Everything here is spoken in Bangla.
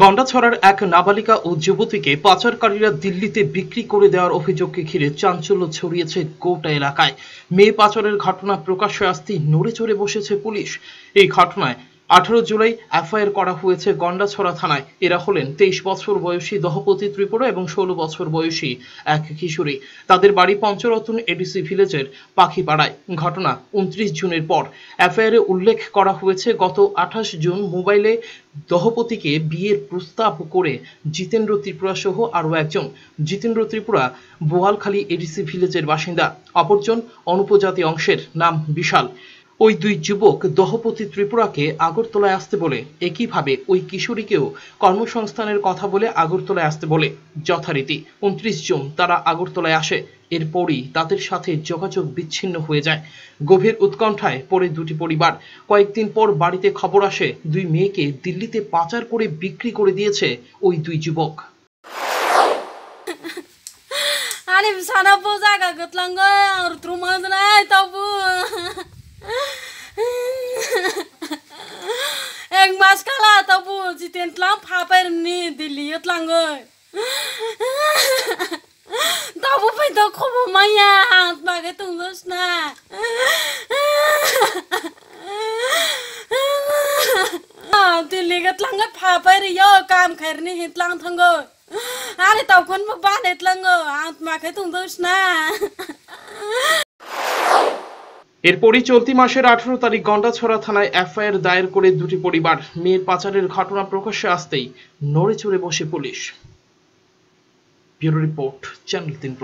গন্ডাছড়ার এক নাবালিকা ও যুবতীকে পাচারকারীরা দিল্লিতে বিক্রি করে দেওয়ার অভিযোগকে ঘিরে চাঞ্চল্য ছড়িয়েছে গোটা এলাকায় মেয়ে পাচারের ঘটনা প্রকাশ্যে আসতেই নড়ে চড়ে বসেছে পুলিশ এই ঘটনায় আঠারো জুলাই এফআইআর করা হয়েছে গন্ডাছড়া থানায় এরা হলেন তেইশ বছর বয়সী দহপতি ত্রিপুরা এবং ষোলো বছর বয়সী এক কিশোরী তাদের বাড়ি পঞ্চরতন এডিসি ভিলেজের পাখিপাড়ায় ঘটনা উনত্রিশ জুনের পর এফআইআরে উল্লেখ করা হয়েছে গত আঠাশ জুন মোবাইলে দহপতিকে বিয়ের প্রস্তাব করে জিতেন্দ্র ত্রিপুরা সহ আরও একজন জিতেন্দ্র ত্রিপুরা বোয়ালখালী এডিসি ভিলেজের বাসিন্দা অপরজন অনুপজাতি অংশের নাম বিশাল ওই দুই যুবক দহপতি ত্রিপুরাকে আগরতলায় আসতে বলে একইভাবে ওই কিশোরীকেও কর্মসংস্থানের কথা বলে আগরতলায় আসতে বলে যথারীতি উনত্রিশ জন তারা আগরতলায় আসে এরপরই তাদের সাথে যোগাযোগ বিচ্ছিন্ন হয়ে যায় গভীর উৎকণ্ঠায় পড়ে দুটি পরিবার কয়েকদিন পর বাড়িতে খবর আসে দুই মেয়েকে দিল্লিতে পাচার করে বিক্রি করে দিয়েছে ওই দুই যুবক আরে সানা পোজা আর নাই তবু ജിത്തേട്ടലാം ഫാപ്പായിരുന്നേ ദില്ലിയത്ലാങ്ക് दाबो फैदा खब माया बागे तुंगोस ना दिल्ली गतलांग फापाय रे यो काम खैरने हेतलांग थंगो अरे तवखन मग बाण ना এরপরই চলতি মাসের আঠারো তারিখ গন্ডাছড়া থানায় এফআইআর দায়ের করে দুটি পরিবার মেয়ের পাচারের ঘটনা প্রকাশ্যে আসতেই নড়ে চড়ে বসে পুলিশ ব্যুরো রিপোর্ট চ্যানেল তিন